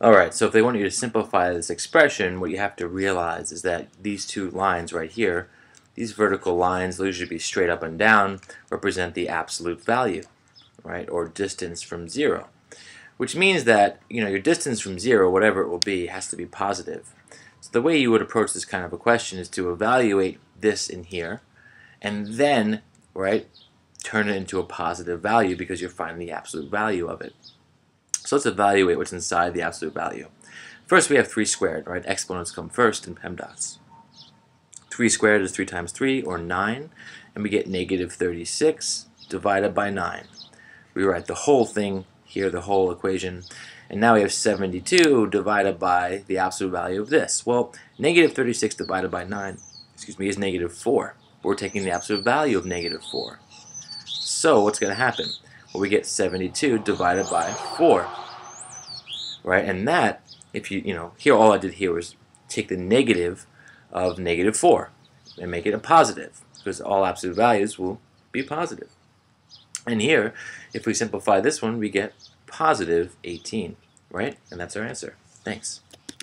Alright, so if they want you to simplify this expression, what you have to realize is that these two lines right here, these vertical lines, those should be straight up and down, represent the absolute value, right, or distance from zero. Which means that, you know, your distance from zero, whatever it will be, has to be positive. So the way you would approach this kind of a question is to evaluate this in here, and then, right, turn it into a positive value because you're finding the absolute value of it. So let's evaluate what's inside the absolute value. First, we have 3 squared, right? Exponents come first in PEMDAS. 3 squared is 3 times 3, or 9, and we get negative 36 divided by 9. We write the whole thing here, the whole equation, and now we have 72 divided by the absolute value of this. Well, negative 36 divided by 9, excuse me, is negative 4. We're taking the absolute value of negative 4. So what's going to happen? Well, we get 72 divided by 4, right? And that, if you, you know, here all I did here was take the negative of negative 4 and make it a positive because all absolute values will be positive. And here, if we simplify this one, we get positive 18, right? And that's our answer. Thanks.